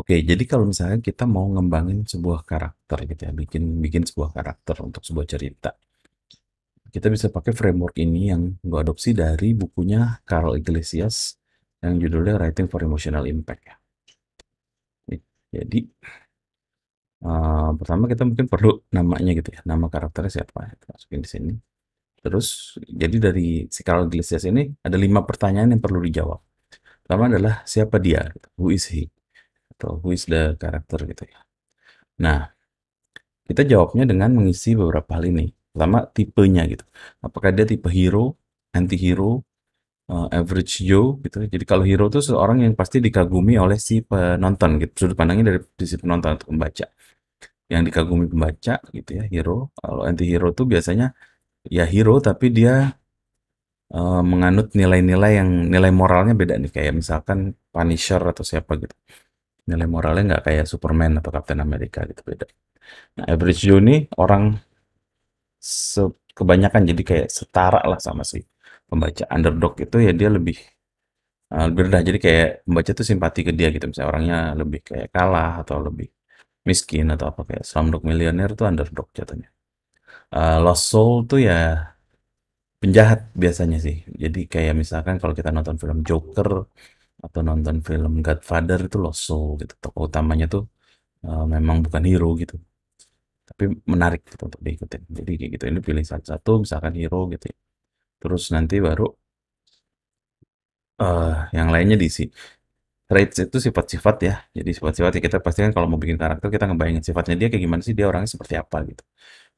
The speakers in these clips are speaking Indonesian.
Oke, jadi kalau misalnya kita mau ngembangin sebuah karakter gitu ya, bikin bikin sebuah karakter untuk sebuah cerita. Kita bisa pakai framework ini yang gue adopsi dari bukunya Carl Iglesias yang judulnya Writing for Emotional Impact ya. Jadi uh, pertama kita mungkin perlu namanya gitu ya, nama karakternya siapa ya, kita masukin di sini. Terus jadi dari si Carl Iglesias ini ada lima pertanyaan yang perlu dijawab. Pertama adalah siapa dia, who is he? atau who is the character gitu ya. Nah, kita jawabnya dengan mengisi beberapa hal ini. Pertama, tipenya gitu. Apakah dia tipe hero, anti-hero, uh, average Joe gitu. Ya. Jadi kalau hero itu seorang yang pasti dikagumi oleh si penonton gitu. Sudut pandangnya dari si penonton atau pembaca. Yang dikagumi pembaca gitu ya, hero. Kalau anti-hero tuh biasanya ya hero tapi dia eh, menganut nilai-nilai yang nilai moralnya beda nih kayak misalkan Punisher atau siapa gitu nilai moralnya nggak kayak Superman atau Captain America gitu beda nah average Joe ini orang kebanyakan jadi kayak setara lah sama si pembaca underdog itu ya dia lebih uh, eh, lebih rendah jadi kayak pembaca tuh simpati ke dia gitu misalnya orangnya lebih kayak kalah atau lebih miskin atau apa kayak Slumdog Millionaire tuh underdog jatuhnya uh, Lost Soul tuh ya penjahat biasanya sih jadi kayak misalkan kalau kita nonton film Joker atau nonton film Godfather itu loh so gitu tokoh utamanya tuh uh, memang bukan hero gitu tapi menarik gitu untuk diikutin jadi kayak gitu ini pilih satu-satu misalkan hero gitu ya. terus nanti baru uh, yang lainnya diisi traits itu sifat-sifat ya. Jadi sifat-sifat ya kita pastikan kalau mau bikin karakter kita ngebayangin sifatnya dia kayak gimana sih, dia orangnya seperti apa gitu.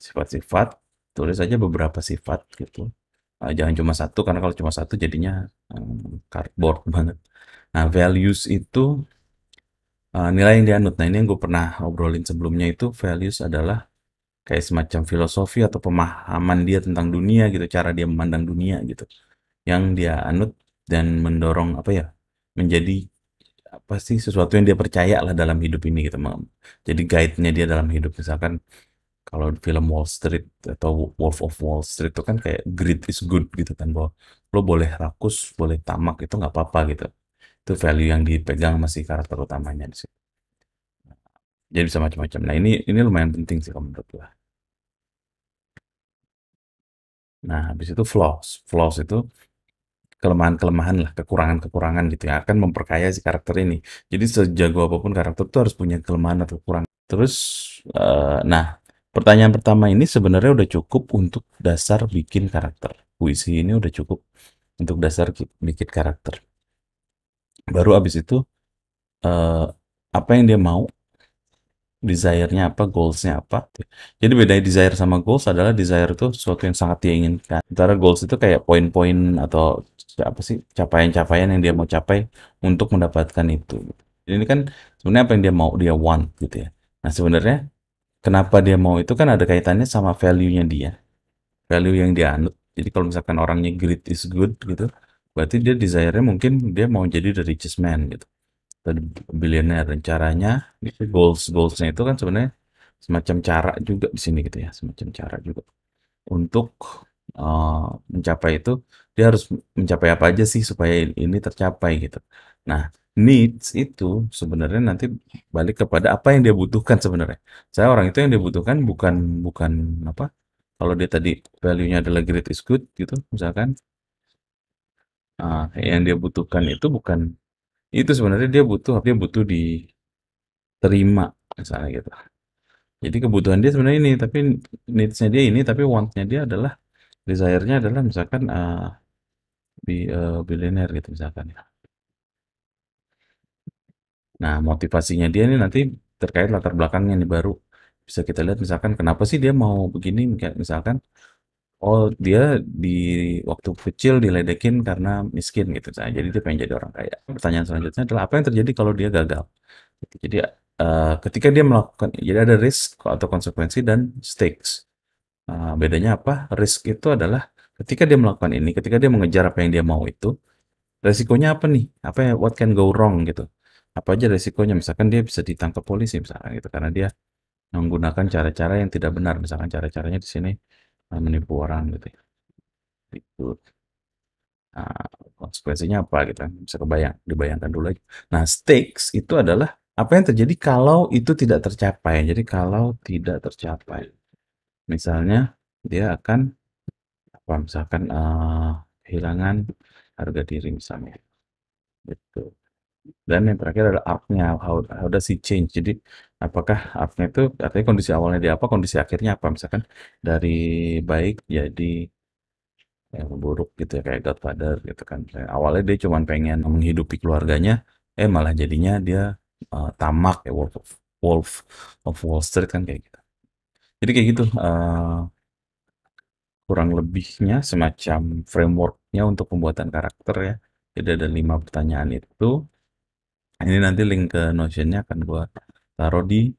Sifat-sifat, tulis aja beberapa sifat gitu. Eh, jangan cuma satu karena kalau cuma satu jadinya um, cardboard banget. Nah, values itu uh, nilai yang dianut. Nah, ini yang gue pernah obrolin sebelumnya itu values adalah kayak semacam filosofi atau pemahaman dia tentang dunia gitu, cara dia memandang dunia gitu. Yang dia anut dan mendorong apa ya? menjadi apa sih sesuatu yang dia percaya lah dalam hidup ini gitu. Jadi guide-nya dia dalam hidup misalkan kalau film Wall Street atau Wolf of Wall Street itu kan kayak greed is good gitu kan bahwa lo boleh rakus, boleh tamak itu nggak apa-apa gitu itu value yang dipegang masih karakter utamanya di sini. Jadi bisa macam-macam. Nah ini ini lumayan penting sih menurut gue. Nah habis itu flaws, flaws itu kelemahan-kelemahan lah, kekurangan-kekurangan gitu yang akan memperkaya si karakter ini. Jadi sejago apapun karakter itu harus punya kelemahan atau kekurangan. Terus, uh, nah pertanyaan pertama ini sebenarnya udah cukup untuk dasar bikin karakter. Puisi ini udah cukup untuk dasar bikin karakter baru abis itu uh, apa yang dia mau desire-nya apa, goals-nya apa. Jadi bedanya desire sama goals adalah desire itu sesuatu yang sangat dia inginkan. Sementara goals itu kayak poin-poin atau apa sih capaian-capaian yang dia mau capai untuk mendapatkan itu. Jadi ini kan sebenarnya apa yang dia mau, dia want gitu ya. Nah sebenarnya kenapa dia mau itu kan ada kaitannya sama value-nya dia. Value yang dia anut. Jadi kalau misalkan orangnya greed is good gitu, berarti dia desire-nya mungkin dia mau jadi the richest man gitu atau billionaire dan caranya itu goals goalsnya itu kan sebenarnya semacam cara juga di sini gitu ya semacam cara juga untuk uh, mencapai itu dia harus mencapai apa aja sih supaya ini tercapai gitu nah needs itu sebenarnya nanti balik kepada apa yang dia butuhkan sebenarnya saya orang itu yang dia butuhkan bukan bukan apa kalau dia tadi value-nya adalah great is good gitu misalkan Nah, yang dia butuhkan itu bukan itu sebenarnya dia butuh dia butuh diterima misalnya gitu. Jadi kebutuhan dia sebenarnya ini, tapi needs-nya dia ini, tapi want-nya dia adalah desire-nya adalah misalkan uh, ah, bi uh, eh, billionaire gitu misalkan ya. Nah, motivasinya dia ini nanti terkait latar belakangnya ini baru bisa kita lihat misalkan kenapa sih dia mau begini misalkan Oh, dia di waktu kecil diledekin karena miskin gitu. saya. jadi dia pengen jadi orang kaya. Pertanyaan selanjutnya adalah apa yang terjadi kalau dia gagal? Gitu. Jadi uh, ketika dia melakukan, jadi ada risk atau konsekuensi dan stakes. Uh, bedanya apa? Risk itu adalah ketika dia melakukan ini, ketika dia mengejar apa yang dia mau itu, resikonya apa nih? Apa yang what can go wrong gitu? Apa aja resikonya? Misalkan dia bisa ditangkap polisi misalkan gitu karena dia menggunakan cara-cara yang tidak benar. Misalkan cara-caranya di sini Nah, menipu orang gitu ya. Itu. Nah, konsekuensinya apa gitu kan? Bisa kebayang, dibayangkan dulu aja. Nah, stakes itu adalah apa yang terjadi kalau itu tidak tercapai. Jadi kalau tidak tercapai. Misalnya dia akan apa misalkan uh, kehilangan harga diri misalnya. Gitu. Dan yang terakhir adalah up nya how, how does it change. Jadi apakah artinya itu artinya kondisi awalnya di apa kondisi akhirnya apa misalkan dari baik jadi yang buruk gitu ya kayak Godfather gitu kan nah, awalnya dia cuma pengen menghidupi keluarganya eh malah jadinya dia uh, tamak ya Wolf of, Wolf of Wall Street kan kayak gitu jadi kayak gitu uh, kurang lebihnya semacam frameworknya untuk pembuatan karakter ya jadi ada lima pertanyaan itu ini nanti link ke Notionnya akan gue taruh di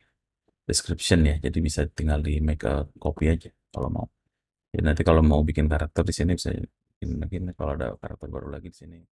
description ya. Jadi bisa tinggal di make a copy aja kalau mau. Jadi ya, nanti kalau mau bikin karakter di sini bisa bikin lagi kalau ada karakter baru lagi di sini.